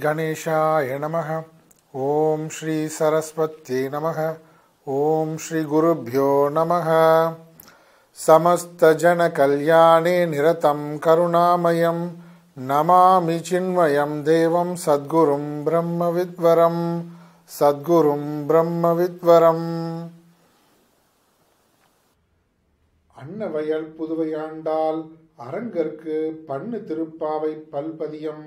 श्रीगणेशाय नमः ॐ श्रीसरस्वत्यै नमः ॐ श्रीगुरुभ्यो नमः समस्तजनकल्याणे निरतं करुणामयं नमामि चिन्मयं देवं सद्गुरुं ब्रह्मविद्वरं சத்குரும் பிரம்மவித்வரம் அன்னவயல் புதுவையாண்டால் அரங்கற்கு பண்ணு திருப்பாவை பல்பதியம்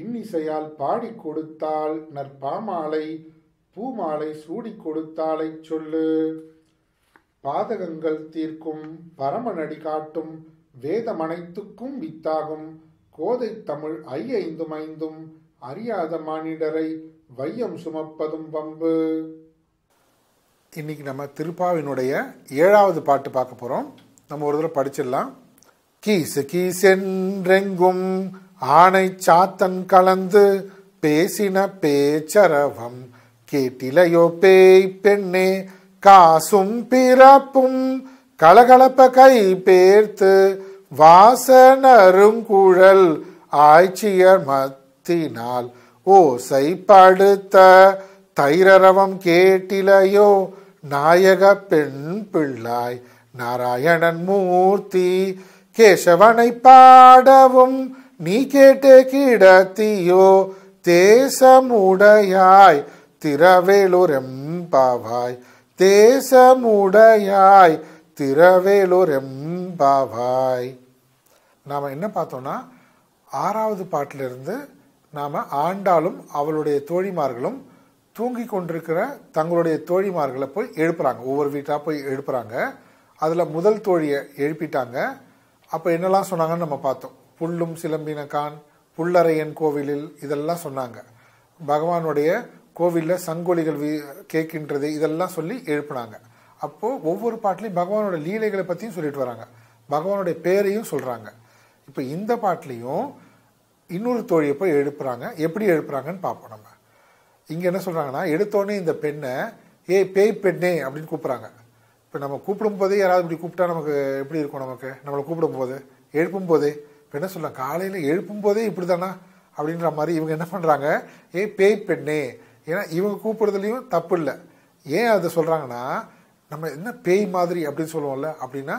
இன்னிசையால் பாடி கொடுத்தாள் நற்பாமாலை பூமாலை சூடி கொடுத்தாளை சொல்லு பாதகங்கள் தீர்க்கும் பரமநடி காட்டும் வேதமனைத்துக்கும் வித்தாகும் கோதை தமிழ் ஐந்தும் ஐந்தும் அறியாத மானிடரை வையம் சுமப்பதும் பம்பு இன்னைக்கு நம்ம திருப்பாவினுடைய ஏழாவது பாட்டு பார்க்க போகிறோம் நம்ம ஒரு தடவை படிச்சிடலாம் கீசு கீசென்றெங்கும் ஆனை சாத்தன் கலந்து பேசின பேச்சரவம் கேட்டிலையோ பேய் பெண்ணே காசும் பிறப்பும் கலகலப்ப கை பேர்த்து வாசனருங்குழல் ஆய்ச்சியர் மத்தினால் ஓசை படுத்த தைரரவம் கேட்டிலையோ நாயக பெண் பிள்ளாய் நாராயணன் மூர்த்தி கேசவனை பாடவும் நீ கேட்டு கிடத்தியோ தேசமுடையாய் திரவேலூர் எம்பாவாய் தேசமுடையாய் திரவேலூர் எம்பாவாய் நாம் என்ன பார்த்தோம்னா ஆறாவது பாட்டிலிருந்து நாம் ஆண்டாலும் அவளுடைய தோழிமார்களும் தூங்கி கொண்டிருக்கிற தங்களுடைய தோழிமார்களை போய் எழுப்புறாங்க ஒவ்வொரு வீட்டாக போய் எழுப்புறாங்க அதில் முதல் தோழியை எழுப்பிட்டாங்க அப்போ என்னெல்லாம் சொன்னாங்கன்னு நம்ம பார்த்தோம் புல்லும் சிலம்பின கான் புல்லறையன் கோவிலில் இதெல்லாம் சொன்னாங்க பகவானுடைய கோவிலில் சங்கொலிகள் வீ கேட்கின்றது இதெல்லாம் சொல்லி எழுப்பினாங்க அப்போது ஒவ்வொரு பாட்டிலையும் பகவானோட லீலைகளை பற்றியும் சொல்லிட்டு வராங்க பகவானுடைய பேரையும் சொல்கிறாங்க இப்போ இந்த பாட்டிலையும் இன்னொரு தோழியை போய் எழுப்புறாங்க எப்படி எழுப்புறாங்கன்னு பார்ப்போம் நம்ம இங்கே என்ன சொல்கிறாங்கன்னா எடுத்தோடனே இந்த பெண்ணை ஏய் பேய் பெண்ணே அப்படின்னு கூப்பிட்றாங்க இப்போ நம்ம கூப்பிடும் போதே யாராவது இப்படி கூப்பிட்டா நமக்கு எப்படி இருக்கும் நமக்கு நம்மளை கூப்பிடும் போது எழுப்பும் போதே இப்போ என்ன சொல்ல காலையில் எழுப்பும் போதே இப்படி தானா அப்படின்ற மாதிரி இவங்க என்ன பண்ணுறாங்க ஏ பேய் பெண்ணே ஏன்னா இவங்க கூப்பிட்றதுலையும் தப்பு இல்லை ஏன் அதை சொல்கிறாங்கன்னா நம்ம என்ன பேய் மாதிரி அப்படின்னு சொல்லுவோம்ல அப்படின்னா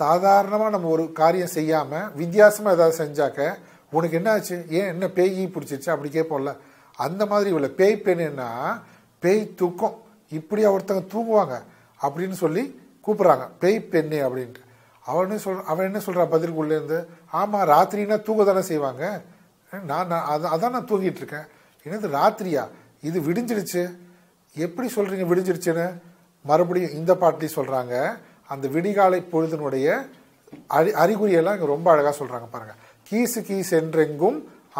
சாதாரணமாக நம்ம ஒரு காரியம் செய்யாமல் வித்தியாசமாக ஏதாவது செஞ்சாக்க உனக்கு என்ன ஆச்சு ஏன் என்ன பேய் பிடிச்சிருச்சு அப்படி கேட்போம்ல அந்த மாதிரி இவ்வளோ பேய் பெண்ணுன்னா பேய் தூக்கம் இப்படியா ஒருத்தங்க தூங்குவாங்க அப்படின்னு சொல்லி கூப்பிட்றாங்க பேய் பெண்ணே அப்படின்ட்டு அவன் என்ன சொல் அவன் என்ன சொல்கிறான் பதிலுக்குள்ளேருந்து ஆமாம் ராத்திரினா தூங்க தானே செய்வாங்க நான் நான் அதான் அதான் நான் தூங்கிட்டு இருக்கேன் என்னது ராத்திரியா இது விடிஞ்சிடுச்சு எப்படி சொல்கிறீங்க விடிஞ்சிடுச்சுன்னு மறுபடியும் இந்த பாட்டிலையும் சொல்கிறாங்க அந்த விடிகாலை பொழுதினுடைய அறி அறிகுறியெல்லாம் இங்கே ரொம்ப அழகாக சொல்கிறாங்க பாருங்கள் கீசு கீஸ் என்றெங்கும்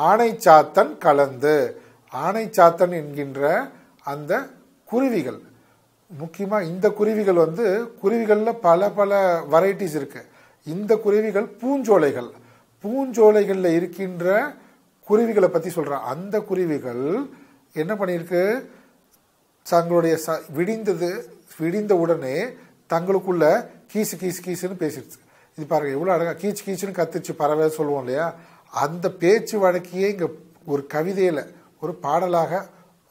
ஆணை சாத்தன் கலந்து ஆணை சாத்தன் என்கின்ற அந்த குருவிகள் முக்கியமாக இந்த குருவிகள் வந்து குருவிகளில் பல பல வெரைட்டிஸ் இருக்குது இந்த குருவிகள் பூஞ்சோலைகள் பூஞ்சோலைகளில் இருக்கின்ற குருவிகளை பற்றி சொல்கிறேன் அந்த குருவிகள் என்ன பண்ணியிருக்கு தங்களுடைய ச விடிந்தது விடிந்த உடனே தங்களுக்குள்ள கீசு கீசு கீசுன்னு பேசிடுச்சு இது பாருங்க எவ்வளோ அழகாக கீச்சு கீச்சுன்னு கத்துச்சு பறவை சொல்லுவோம் இல்லையா அந்த பேச்சு வழக்கையே இங்கே ஒரு கவிதையில் ஒரு பாடலாக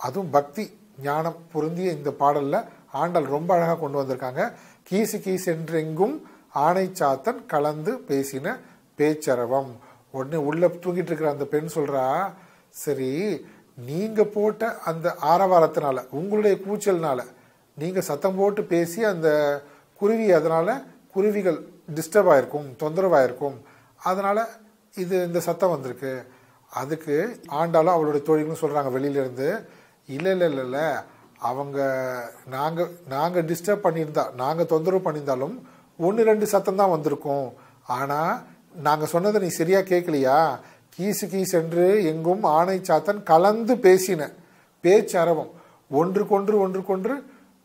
அதுவும் பக்தி ஞானம் பொருந்திய இந்த பாடலில் ஆண்டால் ரொம்ப அழகாக கொண்டு வந்திருக்காங்க கீசு கீசென்றெங்கும் என்றெங்கும் ஆணைச்சாத்தன் கலந்து பேசின பேச்சரவம் உடனே உள்ள தூங்கிட்டு இருக்கிற அந்த பெண் சொல்றா சரி நீங்க போட்ட அந்த ஆரவாரத்தினால உங்களுடைய கூச்சல்னால நீங்க சத்தம் போட்டு பேசி அந்த குருவி அதனால குருவிகள் டிஸ்டர்ப் ஆயிருக்கும் தொந்தரவாயிருக்கும் அதனால இது இந்த சத்தம் வந்திருக்கு அதுக்கு ஆண்டாலும் அவளுடைய தொழில்னு சொல்றாங்க வெளியிலேருந்து இல்லை இல்லை இல்லை இல்லை அவங்க நாங்கள் நாங்கள் டிஸ்டர்ப் பண்ணியிருந்தா நாங்கள் தொந்தரவு பண்ணியிருந்தாலும் ஒன்று ரெண்டு சத்தம் தான் வந்திருக்கும் ஆனால் நாங்கள் சொன்னதை நீ சரியாக கேட்கலையா கீசு கீசென்று எங்கும் ஆணை சாத்தன் கலந்து பேசின பேச்சரவம் ஒன்றுக்கொன்று ஒன்றுக்கொன்று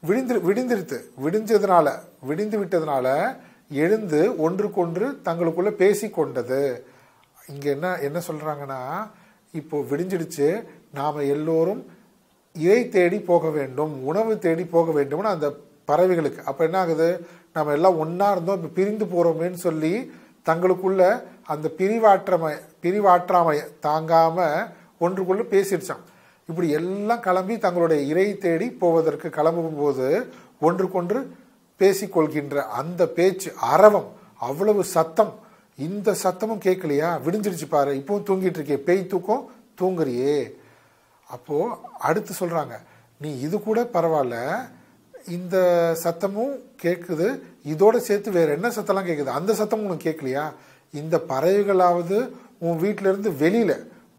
விடிந்து விடிந்திருத்து விடிஞ்சதுனால விடிந்து விட்டதுனால எழுந்து ஒன்றுக்கொன்று தங்களுக்குள்ளே பேசி கொண்டது இங்கே என்ன என்ன சொல்கிறாங்கன்னா இப்போது விடிஞ்சிடுச்சு நாம் எல்லோரும் இறை தேடி போக வேண்டும் உணவு தேடி போக வேண்டும்னு அந்த பறவைகளுக்கு அப்போ என்ன ஆகுது நம்ம எல்லாம் ஒன்றா இருந்தோம் இப்போ பிரிந்து போகிறோமேன்னு சொல்லி தங்களுக்குள்ள அந்த பிரிவாற்றமை பிரிவாற்றாமை தாங்காமல் ஒன்றுக்குள்ளே பேசிடுச்சான் இப்படி எல்லாம் கிளம்பி தங்களுடைய இறை தேடி போவதற்கு கிளம்பும்போது ஒன்றுக்கொன்று பேசிக்கொள்கின்ற அந்த பேச்சு அரவம் அவ்வளவு சத்தம் இந்த சத்தமும் கேட்கலையா விடுஞ்சிருச்சு பாரு இப்போவும் தூங்கிட்டு இருக்கே பேய் தூக்கம் தூங்குறியே அப்போது அடுத்து சொல்கிறாங்க நீ இது கூட பரவாயில்ல இந்த சத்தமும் கேட்குது இதோடு சேர்த்து வேறு என்ன சத்தம்லாம் கேட்குது அந்த சத்தம் உனக்கு கேட்கலையா இந்த பறவைகளாவது உன் வீட்டிலேருந்து வெளியில்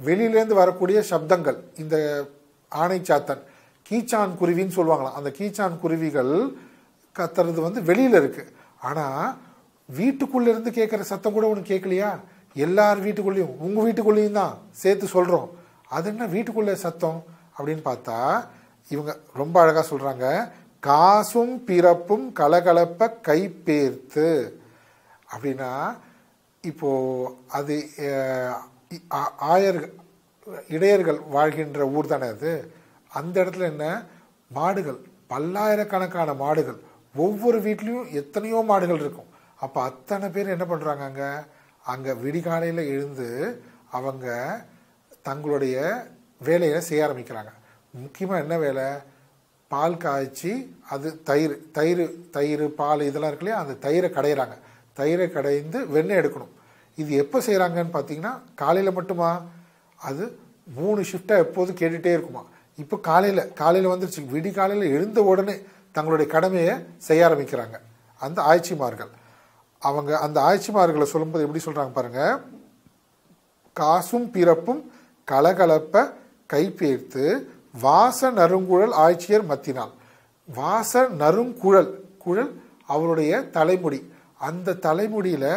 வெளியிலேருந்து வரக்கூடிய சப்தங்கள் இந்த ஆணை சாத்தன் கீச்சான் குருவின்னு சொல்லுவாங்களாம் அந்த கீச்சான் குருவிகள் கத்துறது வந்து வெளியில் இருக்குது ஆனால் வீட்டுக்குள்ளேருந்து கேட்குற சத்தம் கூட உனக்கு கேட்கலையா எல்லார் வீட்டுக்குள்ளேயும் உங்கள் வீட்டுக்குள்ளேயும் தான் சேர்த்து சொல்கிறோம் அது என்ன வீட்டுக்குள்ளே சத்தம் அப்படின்னு பார்த்தா இவங்க ரொம்ப அழகாக சொல்கிறாங்க காசும் பிறப்பும் கலகலப்ப கைப்பேர்த்து அப்படின்னா இப்போது அது ஆயர் இடையர்கள் வாழ்கின்ற ஊர் தானே அது அந்த இடத்துல என்ன மாடுகள் பல்லாயிரக்கணக்கான மாடுகள் ஒவ்வொரு வீட்லேயும் எத்தனையோ மாடுகள் இருக்கும் அப்போ அத்தனை பேர் என்ன பண்ணுறாங்க அங்கே அங்கே விடிகாலையில் எழுந்து அவங்க தங்களுடைய வேலையை செய்ய ஆரம்பிக்கிறாங்க முக்கியமாக என்ன வேலை பால் காய்ச்சி அது தயிர் தயிர் தயிர் பால் இதெல்லாம் இருக்கு இல்லையா அந்த தயிரை கடையிறாங்க தயிரை கடைந்து வெண்ணெய் எடுக்கணும் இது எப்போ செய்கிறாங்கன்னு பார்த்தீங்கன்னா காலையில் மட்டுமா அது மூணு ஷிஃப்டாக எப்போதும் கேட்டுகிட்டே இருக்குமா இப்போ காலையில் காலையில் வந்துருச்சு விடி காலையில் எழுந்த உடனே தங்களுடைய கடமையை செய்ய ஆரம்பிக்கிறாங்க அந்த ஆய்ச்சிமார்கள் அவங்க அந்த ஆய்ச்சிமார்களை சொல்லும்போது எப்படி சொல்கிறாங்க பாருங்கள் காசும் பிறப்பும் கலகலப்பை கைப்பேர்த்து வாச நறுங்குழல் ஆட்சியர் மத்தினால் வாச நறுங்குழல் குழல் அவருடைய தலைமுடி அந்த தலைமுடியில்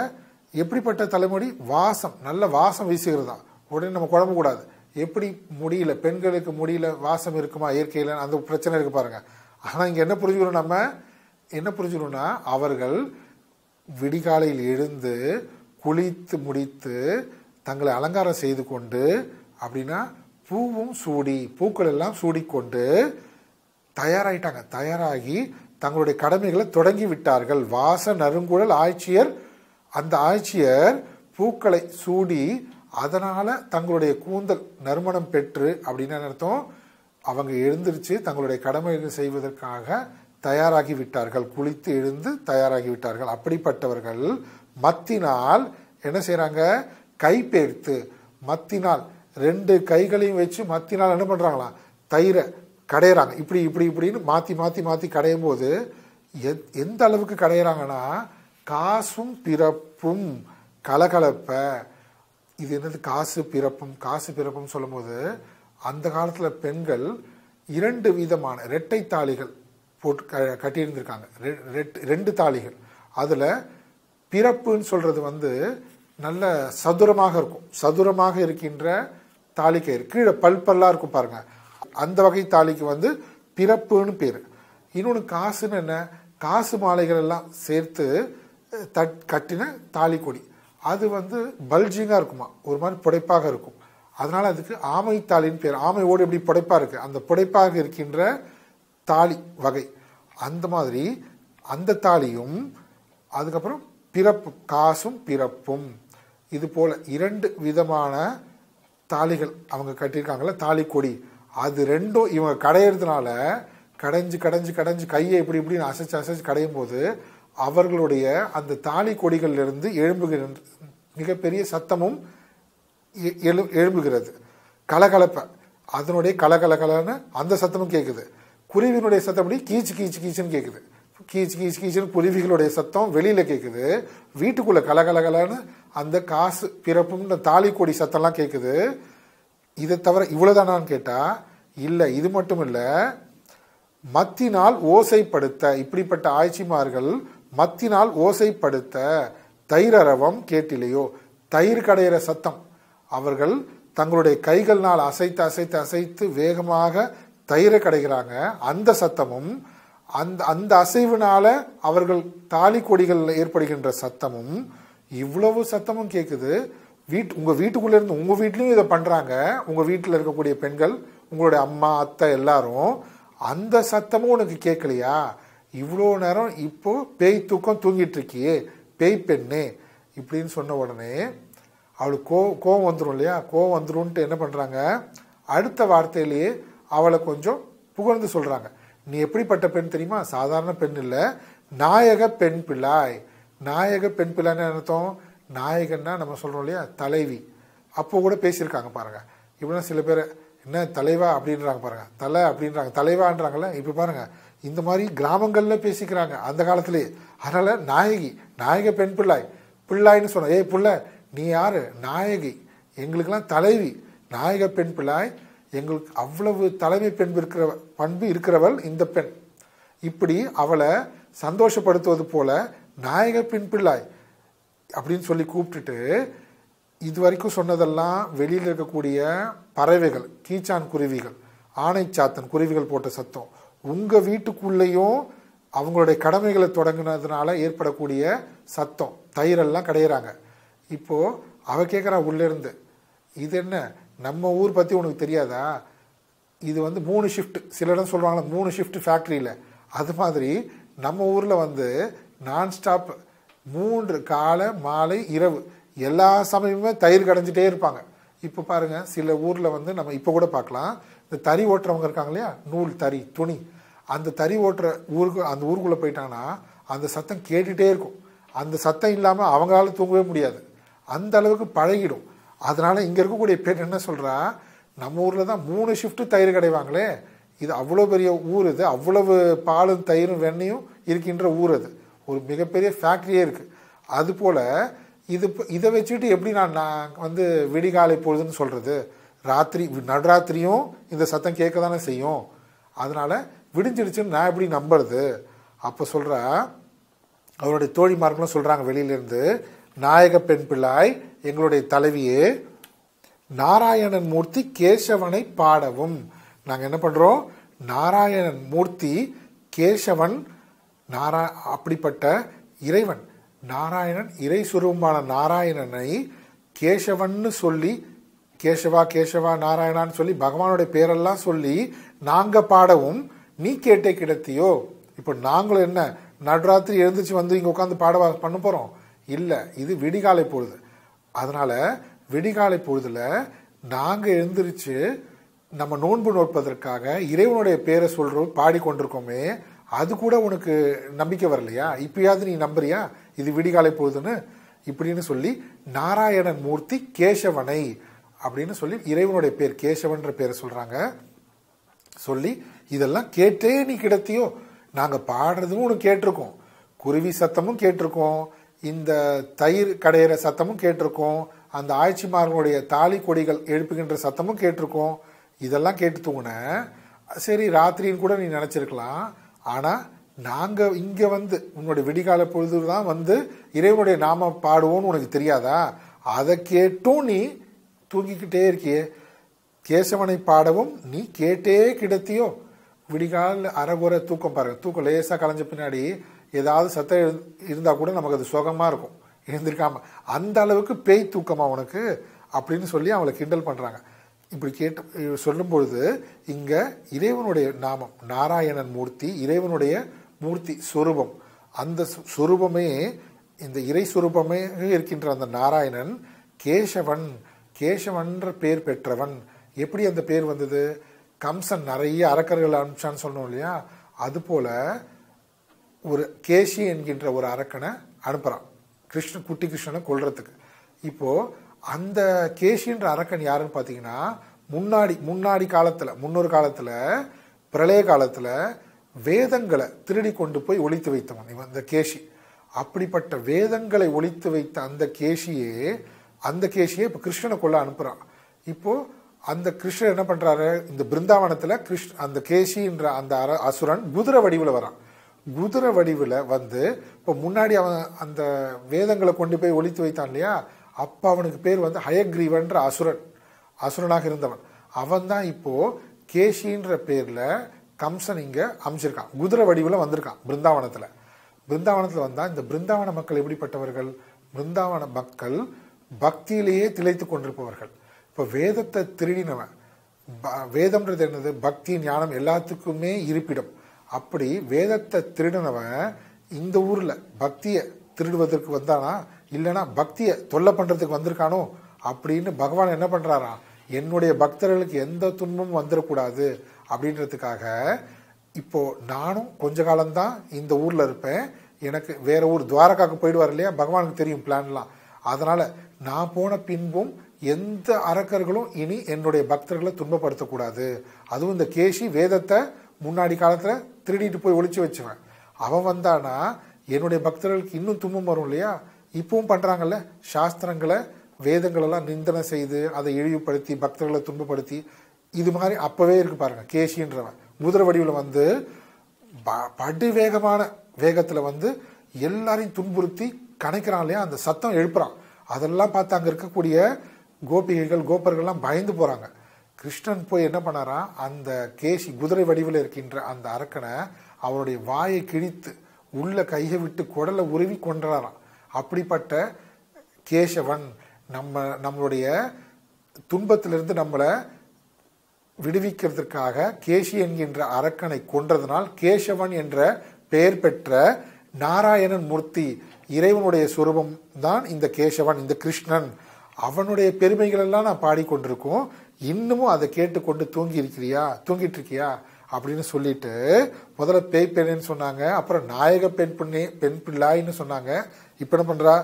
எப்படிப்பட்ட தலைமுடி வாசம் நல்ல வாசம் வீசுகிறதா உடனே நம்ம குழம்பு கூடாது எப்படி முடியல பெண்களுக்கு முடியல வாசம் இருக்குமா இயற்கையில் அந்த பிரச்சனை இருக்குது பாருங்கள் ஆனால் இங்கே என்ன புரிஞ்சுக்கணும் நம்ம என்ன புரிஞ்சுக்கணும்னா அவர்கள் விடிகாலையில் எழுந்து குளித்து முடித்து தங்களை அலங்காரம் செய்து கொண்டு அப்படின்னா பூவும் சூடி பூக்கள் எல்லாம் சூடிக்கொண்டு தயாராயிட்டாங்க தயாராகி தங்களுடைய கடமைகளை தொடங்கி விட்டார்கள் வாச நறுங்குழல் ஆட்சியர் அந்த ஆட்சியர் பூக்களை சூடி அதனால் தங்களுடைய கூந்தல் நறுமணம் பெற்று அப்படின்னு அர்த்தம் அவங்க எழுந்திருச்சு தங்களுடைய கடமைகள் செய்வதற்காக தயாராகி விட்டார்கள் குளித்து எழுந்து தயாராகி விட்டார்கள் அப்படிப்பட்டவர்கள் மத்தினால் என்ன செய்கிறாங்க கைப்பேர்த்து மத்தினால் ரெண்டு கைகளையும் வச்சு மத்தினால் என்ன பண்ணுறாங்களா தயிரை கடையிறாங்க இப்படி இப்படி இப்படின்னு மாற்றி மாற்றி மாற்றி கடையும் போது எந்த அளவுக்கு கடையிறாங்கன்னா காசும் பிறப்பும் கலகலப்பை இது என்னது காசு பிறப்பும் காசு பிறப்பும் சொல்லும்போது அந்த காலத்தில் பெண்கள் இரண்டு விதமான ரெட்டை தாலிகள் போட்டு க கட்டியிருந்திருக்காங்க ரெண்டு தாலிகள் அதில் பிறப்புன்னு சொல்கிறது வந்து நல்ல சதுரமாக இருக்கும் சதுரமாக இருக்கின்ற தாலிக்கயிறு கீழே பல்பெல்லாம் இருக்கும் பாருங்கள் அந்த வகை தாலிக்கு வந்து பிறப்புன்னு பேர் இன்னொன்று காசுன்னு என்ன காசு மாலைகள் எல்லாம் சேர்த்து தட் கட்டின தாலி கொடி அது வந்து பல்ஜிங்காக இருக்குமா ஒரு மாதிரி புடைப்பாக இருக்கும் அதனால் அதுக்கு ஆமை தாலின்னு பேர் ஆமை ஓடு எப்படி புடைப்பாக இருக்குது அந்த புடைப்பாக இருக்கின்ற தாலி வகை அந்த மாதிரி அந்த தாலியும் அதுக்கப்புறம் பிறப்பு காசும் பிறப்பும் இது போல் இரண்டு விதமான தாலிகள் அவங்க கட்டியிருக்காங்கள தாலி கொடி அது ரெண்டும் இவங்க கடையிறதுனால கடைஞ்சு கடைஞ்சு கடைஞ்சு கையை இப்படி இப்படின்னு அசைச்சு அசைச்சு கடையும் போது அவர்களுடைய அந்த தாலி கொடிகளிலிருந்து எழும்புகிற மிகப்பெரிய சத்தமும் எழு எழும்புகிறது கலகலப்பை அதனுடைய கலகலகலன்னு அந்த சத்தமும் கேட்குது குருவினுடைய சத்தப்படி கீச்சு கீச்சு கீச்சுன்னு கேட்குது கீச்சு கீச்சு கீச்சுன்னு குருவிகளுடைய சத்தம் வெளியில் கேட்குது வீட்டுக்குள்ளே கலகலகலன்னு அந்த காசு பிறப்பும்னு தாலி கொடி சத்தம்லாம் கேட்குது இதை தவிர இவ்வளோதானான்னு கேட்டால் இல்லை இது மட்டும் இல்லை மத்தினால் ஓசைப்படுத்த இப்படிப்பட்ட ஆய்ச்சிமார்கள் மத்தினால் ஓசைப்படுத்த அரவம் கேட்டிலையோ தயிர் கடையிற சத்தம் அவர்கள் தங்களுடைய கைகள்னால் அசைத்து அசைத்து அசைத்து வேகமாக தயிரை கடைகிறாங்க அந்த சத்தமும் அந்த அந்த அசைவுனால அவர்கள் தாலி கொடிகள் ஏற்படுகின்ற சத்தமும் இவ்வளவு சத்தமும் கேட்குது வீட்டு உங்கள் வீட்டுக்குள்ளே இருந்து உங்கள் வீட்லேயும் இதை பண்ணுறாங்க உங்கள் வீட்டில் இருக்கக்கூடிய பெண்கள் உங்களுடைய அம்மா அத்தை எல்லாரும் அந்த சத்தமும் உனக்கு கேட்கலையா இவ்வளோ நேரம் இப்போ பேய் தூக்கம் தூங்கிட்டு இருக்கியே பேய் பெண்ணு இப்படின்னு சொன்ன உடனே அவளுக்கு கோ கோவம் வந்துடும் இல்லையா கோவம் வந்துடும் என்ன பண்ணுறாங்க அடுத்த வார்த்தையிலேயே அவளை கொஞ்சம் புகழ்ந்து சொல்கிறாங்க நீ எப்படிப்பட்ட பெண் தெரியுமா சாதாரண பெண் இல்லை நாயக பெண் பிள்ளாய் நாயக பெண் பிள்ளைன்னு அர்த்தம் நாயகன்னா நம்ம சொல்கிறோம் இல்லையா தலைவி அப்போ கூட பேசியிருக்காங்க பாருங்கள் இப்படிலாம் சில பேர் என்ன தலைவா அப்படின்றாங்க பாருங்கள் தலை அப்படின்றாங்க தலைவான்றாங்கல்ல இப்போ பாருங்கள் இந்த மாதிரி கிராமங்களில் பேசிக்கிறாங்க அந்த காலத்திலேயே அதனால் நாயகி நாயக பெண் பிள்ளாய் பிள்ளாய்னு சொன்ன ஏய் பிள்ளை நீ யார் நாயகி எங்களுக்கெல்லாம் தலைவி நாயக பெண் பிள்ளாய் எங்களுக்கு அவ்வளவு தலைமை பெண்பு இருக்கிற பண்பு இருக்கிறவள் இந்த பெண் இப்படி அவளை சந்தோஷப்படுத்துவது போல நாயக பெண் பிள்ளாய் அப்படின்னு சொல்லி கூப்பிட்டுட்டு இது வரைக்கும் சொன்னதெல்லாம் வெளியில் இருக்கக்கூடிய பறவைகள் கீச்சான் குருவிகள் ஆணைச்சாத்தன் குருவிகள் போட்ட சத்தம் உங்கள் வீட்டுக்குள்ளேயும் அவங்களுடைய கடமைகளை தொடங்கினதுனால ஏற்படக்கூடிய சத்தம் தயிரெல்லாம் கிடையிறாங்க இப்போது அவள் கேட்குறா உள்ளேருந்து இது என்ன நம்ம ஊர் பற்றி உனக்கு தெரியாதா இது வந்து மூணு ஷிஃப்ட் சில இடம் சொல்கிறாங்களா மூணு ஷிஃப்ட் ஃபேக்ட்ரியில் அது மாதிரி நம்ம ஊரில் வந்து நான் ஸ்டாப் மூன்று காலை மாலை இரவு எல்லா சமயமுமே தயிர் கடைஞ்சிட்டே இருப்பாங்க இப்போ பாருங்கள் சில ஊரில் வந்து நம்ம இப்போ கூட பார்க்கலாம் இந்த தறி ஓட்டுறவங்க இருக்காங்க இல்லையா நூல் தறி துணி அந்த தறி ஓட்டுற ஊருக்கு அந்த ஊருக்குள்ளே போயிட்டாங்கன்னா அந்த சத்தம் கேட்டுகிட்டே இருக்கும் அந்த சத்தம் இல்லாமல் அவங்களால தூங்கவே முடியாது அந்த அளவுக்கு பழகிடும் அதனால் இங்கே இருக்கக்கூடிய பேர் என்ன சொல்கிறா நம்ம ஊரில் தான் மூணு ஷிஃப்ட்டு தயிர் கிடைவாங்களே இது அவ்வளோ பெரிய ஊர் இது அவ்வளவு பாலும் தயிரும் வெண்ணையும் இருக்கின்ற ஊர் அது ஒரு மிகப்பெரிய ஃபேக்ட்ரியே இருக்குது அதுபோல் இது இதை வச்சுட்டு எப்படி நான் நான் வந்து விடிகாலை பொழுதுன்னு சொல்கிறது ராத்திரி நடுராத்திரியும் இந்த சத்தம் கேட்க தானே செய்யும் அதனால் விடிஞ்சிடுச்சுன்னு நான் எப்படி நம்புறது அப்போ சொல்கிற அவருடைய தோழிமார்களும் சொல்கிறாங்க வெளியிலேருந்து நாயக பெண் பிள்ளாய் எங்களுடைய தலைவியே நாராயணன் மூர்த்தி கேசவனை பாடவும் நாங்கள் என்ன பண்ணுறோம் நாராயணன் மூர்த்தி கேசவன் நாரா அப்படிப்பட்ட இறைவன் நாராயணன் இறை சுரூபமான நாராயணனை கேசவன்னு சொல்லி கேசவா கேசவா நாராயணான்னு சொல்லி பகவானுடைய பேரெல்லாம் சொல்லி நாங்கள் பாடவும் நீ கேட்டே கிடத்தியோ இப்போ நாங்களும் என்ன நடுராத்திரி எழுந்துச்சு வந்து இங்கே உட்காந்து பாடவா பண்ண போகிறோம் இல்லை இது விடிகாலை பொழுது அதனால் விடிகாலை பொழுதில் நாங்கள் எழுந்திரிச்சு நம்ம நோன்பு நோட்பதற்காக இறைவனுடைய பேரை சொல்கிறோம் பாடிக்கொண்டிருக்கோமே அது கூட உனக்கு நம்பிக்கை வரலையா இப்பயாவது நீ நம்புறியா இது விடிகாலை பொழுதுன்னு இப்படின்னு சொல்லி நாராயணன் மூர்த்தி கேசவனை அப்படின்னு சொல்லி இறைவனுடைய பேர் கேசவன்ற பேரை சொல்கிறாங்க சொல்லி இதெல்லாம் கேட்டே நீ கிடத்தியோ நாங்கள் பாடுறதும் உனக்கு கேட்டிருக்கோம் குருவி சத்தமும் கேட்டிருக்கோம் இந்த தயிர் கடையிற சத்தமும் கேட்டிருக்கோம் அந்த ஆய்ச்சிமார்களுடைய தாலி கொடிகள் எழுப்புகின்ற சத்தமும் கேட்டிருக்கோம் இதெல்லாம் கேட்டு தூங்கின சரி ராத்திரின்னு கூட நீ நினச்சிருக்கலாம் ஆனால் நாங்கள் இங்கே வந்து உன்னுடைய விடிகால பொழுது தான் வந்து இறைவனுடைய நாம பாடுவோன்னு உனக்கு தெரியாதா அதை கேட்டும் நீ தூங்கிக்கிட்டே இருக்கியே கேசவனை பாடவும் நீ கேட்டே கிடத்தியோ விடிகால அறகுறை தூக்கம் பாருங்க தூக்கம் லேசாக கலைஞ்ச பின்னாடி ஏதாவது சத்தம் இருந்தால் கூட நமக்கு அது சுகமாக இருக்கும் எழுந்திருக்காமல் அந்த அளவுக்கு பேய் தூக்கமாக உனக்கு அப்படின்னு சொல்லி அவளை கிண்டல் பண்ணுறாங்க இப்படி கேட்டு சொல்லும் பொழுது இங்கே இறைவனுடைய நாமம் நாராயணன் மூர்த்தி இறைவனுடைய மூர்த்தி சொரூபம் அந்த சொரூபமே இந்த இறை சுரூபமே இருக்கின்ற அந்த நாராயணன் கேசவன் கேசவன்ற பேர் பெற்றவன் எப்படி அந்த பேர் வந்தது கம்சன் நிறைய அரக்கர்கள் அனுப்பிச்சான்னு சொன்னோம் இல்லையா அதுபோல் ஒரு கேசி என்கின்ற ஒரு அரக்கனை அனுப்புகிறான் கிருஷ்ணன் குட்டி கிருஷ்ணனை கொள்றதுக்கு இப்போது அந்த கேசின்ற அரக்கன் யாருன்னு பார்த்தீங்கன்னா முன்னாடி முன்னாடி காலத்தில் முன்னொரு காலத்தில் பிரளய காலத்தில் வேதங்களை திருடி கொண்டு போய் ஒழித்து வைத்தவன் இவன் அந்த கேஷி அப்படிப்பட்ட வேதங்களை ஒழித்து வைத்த அந்த கேசியே அந்த கேசியே இப்போ கிருஷ்ணனை கொள்ள அனுப்புகிறான் இப்போது அந்த கிருஷ்ணன் என்ன பண்ணுறாரு இந்த பிருந்தாவனத்தில் கிருஷ் அந்த கேசின்ற அந்த அர அசுரன் குதிரை வடிவில் வரான் குதிரை வடிவில் வந்து இப்போ முன்னாடி அவன் அந்த வேதங்களை கொண்டு போய் ஒழித்து வைத்தான் இல்லையா அப்போ அவனுக்கு பேர் வந்து ஹயக்ரீவன்ற அசுரன் அசுரனாக இருந்தவன் அவன் தான் இப்போது கேஷின்ற பேரில் கம்சன் இங்கே அமைச்சிருக்கான் குதிரை வடிவில் வந்திருக்கான் பிருந்தாவனத்தில் பிருந்தாவனத்தில் வந்தால் இந்த பிருந்தாவன மக்கள் எப்படிப்பட்டவர்கள் பிருந்தாவன மக்கள் பக்தியிலேயே திளைத்து கொண்டிருப்பவர்கள் இப்போ வேதத்தை திருடினவன் வேதம்ன்றது என்னது பக்தி ஞானம் எல்லாத்துக்குமே இருப்பிடம் அப்படி வேதத்தை திருடினவன் இந்த ஊரில் பக்தியை திருடுவதற்கு வந்தானா இல்லைன்னா பக்தியை தொல்லை பண்ணுறதுக்கு வந்திருக்கானோ அப்படின்னு பகவான் என்ன பண்றாரா என்னுடைய பக்தர்களுக்கு எந்த துன்பமும் வந்துடக்கூடாது அப்படின்றதுக்காக இப்போது நானும் கொஞ்ச காலம்தான் இந்த ஊரில் இருப்பேன் எனக்கு வேற ஊர் துவாரகாவுக்கு போயிடுவார் இல்லையா பகவானுக்கு தெரியும் பிளான்லாம் அதனால் நான் போன பின்பும் எந்த அரக்கர்களும் இனி என்னுடைய பக்தர்களை துன்பப்படுத்தக்கூடாது அதுவும் இந்த கேஷி வேதத்தை முன்னாடி காலத்தில் திருடிட்டு போய் ஒழிச்சு வச்சுவேன் அவன் வந்தானா என்னுடைய பக்தர்களுக்கு இன்னும் துன்பம் வரும் இல்லையா இப்பவும் பண்ணுறாங்கல்ல சாஸ்திரங்களை வேதங்களெல்லாம் நிந்தனை செய்து அதை இழிவுபடுத்தி பக்தர்களை துன்பப்படுத்தி இது மாதிரி அப்போவே இருக்கு பாருங்க கேசின்றவன் முதிர வடிவில் வந்து படு வேகமான வேகத்தில் வந்து எல்லாரையும் துன்புறுத்தி கணக்கிறான் இல்லையா அந்த சத்தம் எழுப்புறான் அதெல்லாம் பார்த்து அங்கே இருக்கக்கூடிய கோபிகைகள் கோபர்கள்லாம் பயந்து போகிறாங்க கிருஷ்ணன் போய் என்ன பண்ணாராம் அந்த கேசி குதிரை வடிவில் இருக்கின்ற அந்த அரக்கனை அவருடைய வாயை கிழித்து உள்ள கையை விட்டு குடலை உருவி கொன்றாராம் அப்படிப்பட்ட கேசவன் நம்ம நம்மளுடைய துன்பத்திலிருந்து நம்மளை விடுவிக்கிறதுக்காக கேசி என்கின்ற அரக்கனை கொன்றதனால் கேசவன் என்ற பெயர் பெற்ற நாராயணன் மூர்த்தி இறைவனுடைய சுரூபம் தான் இந்த கேசவன் இந்த கிருஷ்ணன் அவனுடைய பெருமைகள் எல்லாம் நான் பாடிக்கொண்டிருக்கோம் இன்னமும் அதை கேட்டுக்கொண்டு தூங்கி இருக்கிறியா தூங்கிட்டு இருக்கியா அப்படின்னு சொல்லிட்டு முதல்ல பேய் பெண்ணுன்னு சொன்னாங்க அப்புறம் நாயக பெண் பின்னி பெண் பிள்ளாயின்னு சொன்னாங்க இப்போ என்ன பண்ணுறா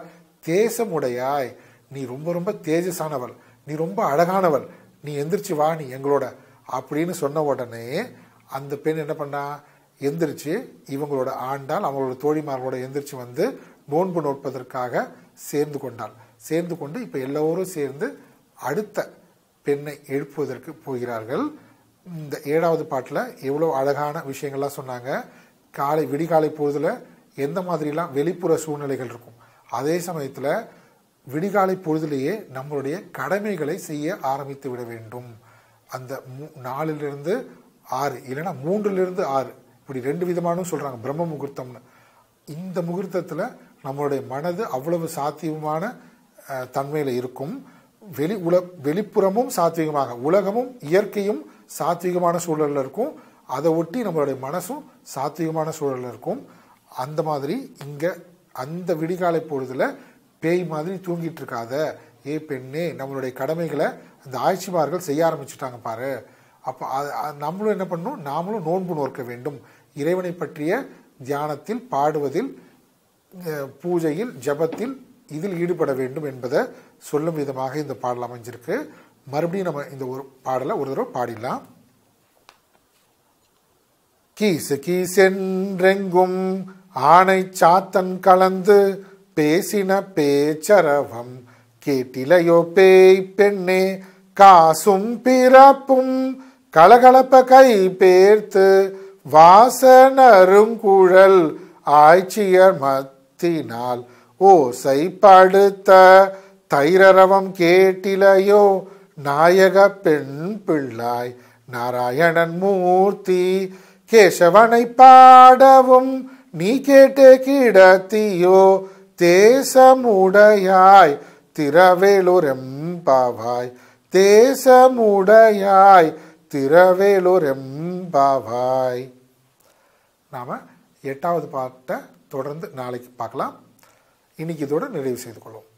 தேசமுடையாய் நீ ரொம்ப ரொம்ப தேஜஸானவள் நீ ரொம்ப அழகானவள் நீ எந்திரிச்சு வா நீ எங்களோட அப்படின்னு சொன்ன உடனே அந்த பெண் என்ன பண்ணா எந்திரிச்சு இவங்களோட ஆண்டால் அவங்களோட தோழிமார்களோட எந்திரிச்சு வந்து நோன்பு நோட்பதற்காக சேர்ந்து கொண்டாள் சேர்ந்து கொண்டு இப்போ எல்லோரும் சேர்ந்து அடுத்த பெண்ணை எழுப்புவதற்கு போகிறார்கள் இந்த ஏழாவது பாட்டில் எவ்வளோ அழகான விஷயங்கள்லாம் சொன்னாங்க காலை விடிகாலை பொழுதில் எந்த மாதிரிலாம் வெளிப்புற சூழ்நிலைகள் இருக்கும் அதே சமயத்தில் விடிகாலை பொழுதுலேயே நம்மளுடைய கடமைகளை செய்ய ஆரம்பித்து விட வேண்டும் அந்த மூ நாலிலிருந்து ஆறு இல்லைன்னா மூன்றிலிருந்து ஆறு இப்படி ரெண்டு விதமானும் சொல்கிறாங்க பிரம்ம முகூர்த்தம்னு இந்த முகூர்த்தத்தில் நம்மளுடைய மனது அவ்வளவு சாத்தியமான தன்மையில் இருக்கும் வெளி உல வெளிப்புறமும் சாத்விகமாக உலகமும் இயற்கையும் சாத்விகமான சூழலில் இருக்கும் அதை ஒட்டி நம்மளுடைய மனசும் சாத்விகமான சூழலில் இருக்கும் அந்த மாதிரி இங்கே அந்த விடிகாலை பொழுதில் பேய் மாதிரி தூங்கிட்டு இருக்காத ஏ பெண்ணே நம்மளுடைய கடமைகளை அந்த ஆய்ச்சிமார்கள் செய்ய ஆரம்பிச்சுட்டாங்க பாரு அப்போ நம்மளும் என்ன பண்ணணும் நாமளும் நோன்பு நோக்க வேண்டும் இறைவனை பற்றிய தியானத்தில் பாடுவதில் பூஜையில் ஜபத்தில் இதில் ஈடுபட வேண்டும் என்பதை சொல்லும் விதமாக இந்த பாடல் அமைஞ்சிருக்கு மறுபடியும் நம்ம இந்த ஒரு பாடலை ஒரு தடவை பாடிடலாம் கீசு கீசென்றெங்கும் ஆணை சாத்தன் கலந்து பேசின பேச்சரவம் கேட்டிலையோ பேய் பெண்ணே காசும் பிறப்பும் கலகலப்ப கை பேர்த்து வாசனருங்குழல் ஆய்ச்சியர் மத்தினால் ஓசைப்படுத்த தைரரவம் கேட்டிலையோ நாயக பெண் பிள்ளாய் நாராயணன் மூர்த்தி கேசவனை பாடவும் நீ கேட்டே கிடத்தியோ தேசமுடையாய் எம்பாவாய் தேசமுடையாய் எம்பாவாய் நாம எட்டாவது பாட்டை தொடர்ந்து நாளைக்கு பார்க்கலாம் இன்னைக்கு இதோட நிறைவு செய்து கொள்வோம்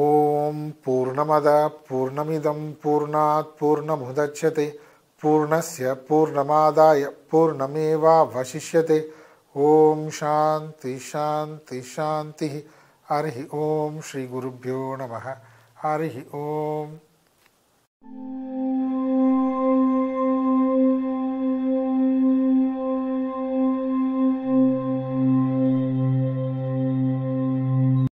ஓம் பூர்ணமத பூர்ணமிதம் பூர்ணாத் பூர்ணமுதட்சத்தை பூர்ணஸ்ய பூர்ணமாதாய பூர்ணமேவா வசிஷ்யத்தை ஓம் சாந்தி சாந்தி சாந்தி ஹரிஹி ஓம் ஸ்ரீ குருப்பியோ நம ஹரிஹி ஓம் Thank you.